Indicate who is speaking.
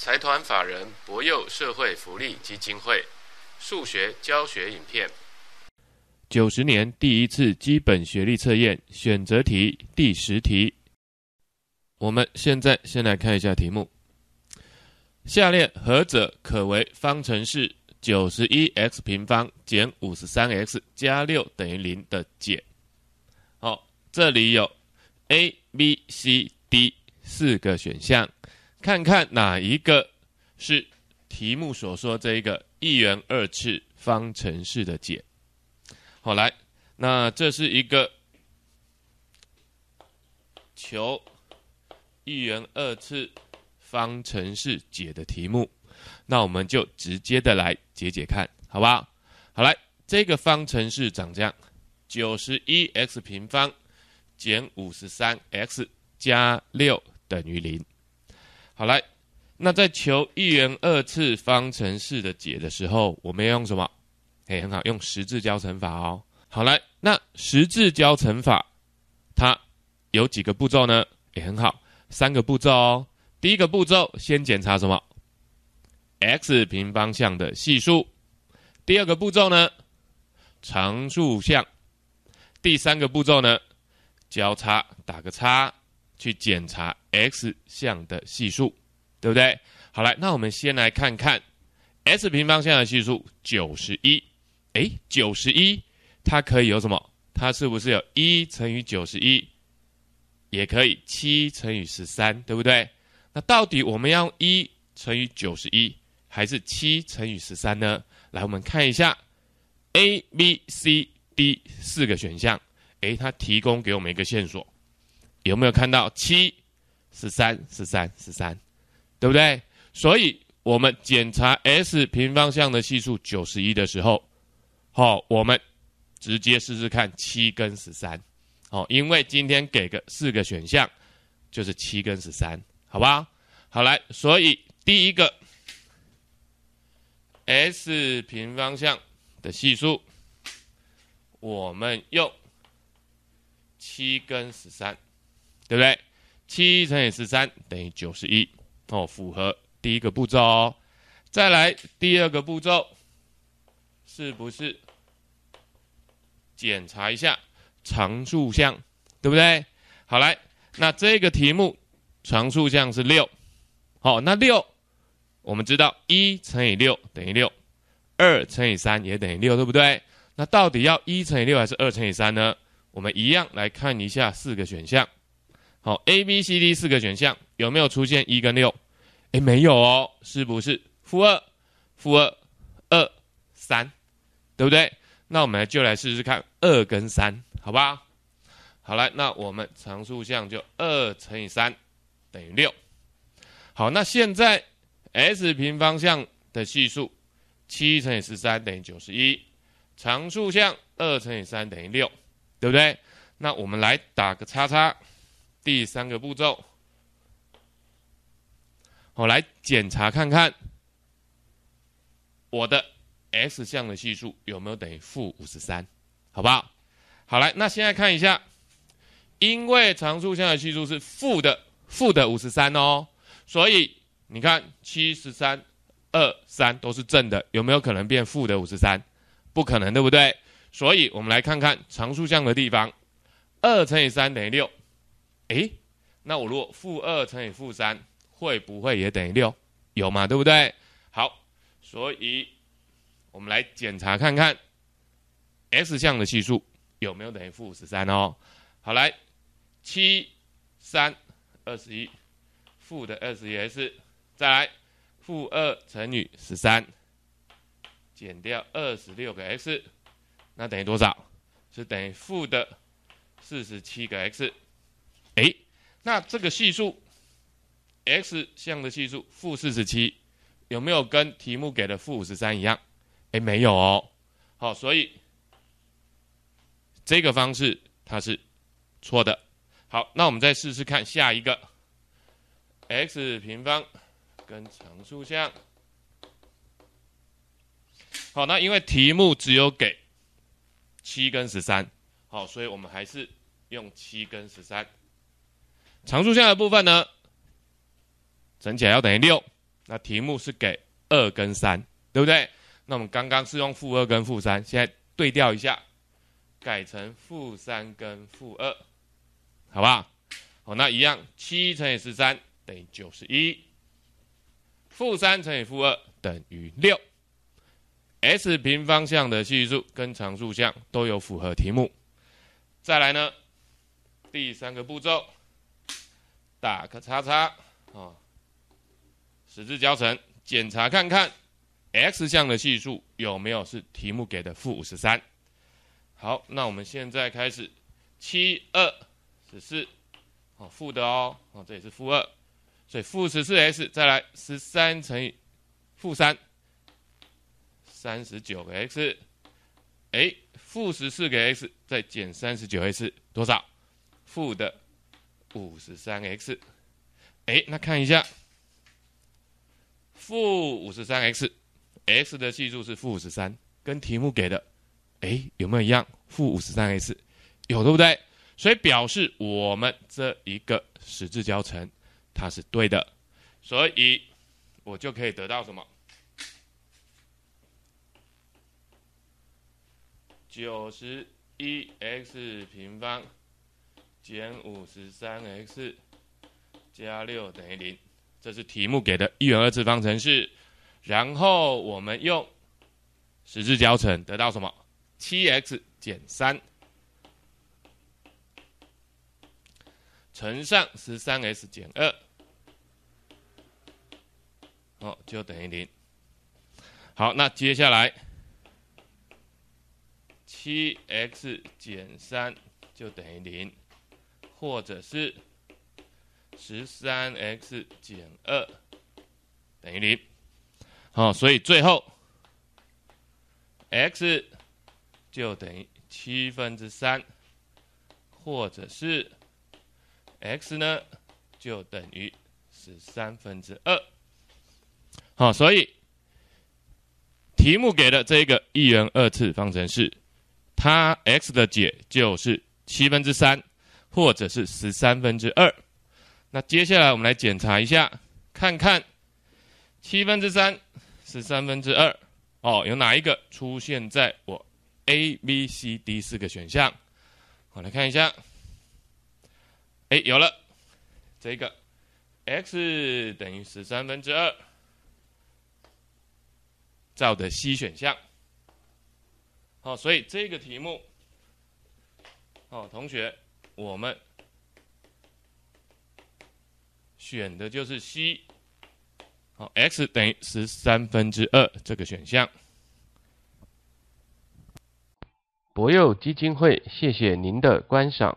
Speaker 1: 财团法人博幼社会福利基金会数学教学影片。九十年第一次基本学历测验选择题第十题。我们现在先来看一下题目。下列何者可为方程式九十一 x 平方减五十三 x 加六等于零的解？好，这里有 A、B、C、D 四个选项。看看哪一个是题目所说这一个一元二次方程式的解。好来，那这是一个求一元二次方程式解的题目，那我们就直接的来解解看，好不好？好来，这个方程式长这样：九十一 x 平方减五十三 x 加六等于零。好来，那在求一元二次方程式的解的时候，我们要用什么？哎，很好，用十字交乘法哦。好来，那十字交乘法它有几个步骤呢？也很好，三个步骤哦。第一个步骤先检查什么？x 平方项的系数。第二个步骤呢？常数项。第三个步骤呢？交叉打个叉去检查。x 项的系数，对不对？好来，那我们先来看看 s 平方项的系数九十一，哎，九十一，它可以有什么？它是不是有一乘以九十一，也可以七乘以十三，对不对？那到底我们要一乘以九十一，还是七乘以十三呢？来，我们看一下 a b c d 四个选项，哎，它提供给我们一个线索，有没有看到七？十三，十三，十三，对不对？所以，我们检查 s 平方项的系数九十一的时候，好，我们直接试试看七跟十三，哦，因为今天给个四个选项，就是七跟十三，好吧？好来，所以第一个 s 平方项的系数，我们用七跟十三，对不对？七乘以十三等于九十一，哦，符合第一个步骤哦。再来第二个步骤，是不是检查一下常数项，对不对？好，来，那这个题目常数项是六，好，那六，我们知道一乘以六等于六，二乘以三也等于六，对不对？那到底要一乘以六还是二乘以三呢？我们一样来看一下四个选项。好，A、B、C、D 四个选项有没有出现一跟六？哎，没有哦，是不是负二、负二、二三，对不对？那我们就来试试看二跟三，好吧？好来，那我们常数项就二乘以三等于六。好，那现在 S 平方项的系数七乘以十三等于九十一，常数项二乘以三等于六，对不对？那我们来打个叉叉。第三个步骤，我来检查看看，我的 s 项的系数有没有等于负五十三，好不好？好来，那现在看一下，因为常数项的系数是负的，负的五十三哦，所以你看七十三二三都是正的，有没有可能变负的五十三？不可能，对不对？所以我们来看看常数项的地方，二乘以三等于六。诶，那我如果负二乘以负三会不会也等于六？有嘛，对不对？好，所以我们来检查看看，s 项的系数有没有等于负十三哦。好，来七三二十一负的二十一 s，再来负二乘以十三，减掉二十六个 x，那等于多少？是等于负的四十七个 x。哎，那这个系数，x 项的系数负四十七，有没有跟题目给的负五十三一样？哎，没有哦。好，所以这个方式它是错的。好，那我们再试试看下一个，x 平方跟常数项。好，那因为题目只有给七跟十三，好，所以我们还是用七跟十三。常数项的部分呢，整来要等于六。那题目是给二跟三，对不对？那我们刚刚是用负二跟负三，现在对调一下，改成负三跟负二，好不好？好，那一样，七乘以十三等于九十一，负三乘以负二等于六。s 平方项的系数跟常数项都有符合题目。再来呢，第三个步骤。打个叉叉，啊，十字交乘，检查看看，x 项的系数有没有是题目给的负五十三？好，那我们现在开始，七二十四，哦负的哦，哦这也是负二，所以负十四 s 再来十三乘以负三，三十九个 x，哎，负十四个 x 再减三十九 x 多少？负的。五十三 x，哎，那看一下，负五十三 x，x 的系数是负五十三，跟题目给的，哎，有没有一样？负五十三 x，有对不对？所以表示我们这一个十字交乘，它是对的，所以我就可以得到什么？九十一 x 平方。减五十三 x 加六等于零，这是题目给的一元二次方程式。然后我们用十字交乘得到什么？七 x 减三乘上十三 x 减二，哦，就等于零。好，那接下来七 x 减三就等于零。或者是十三 x 减二等于零，好，所以最后 x 就等于七分之三，或者是 x 呢就等于十三分之二，好，所以题目给的这个一元二次方程式，它 x 的解就是七分之三。或者是十三分之二，那接下来我们来检查一下，看看七分之三、十三分之二哦，有哪一个出现在我 A、B、C、D 四个选项？我来看一下，哎，有了这个 x 等于十三分之二，照的 C 选项。好，所以这个题目，好同学。我们选的就是 C，好，x 等于十三分之二这个选项。博友基金会，谢谢您的观赏。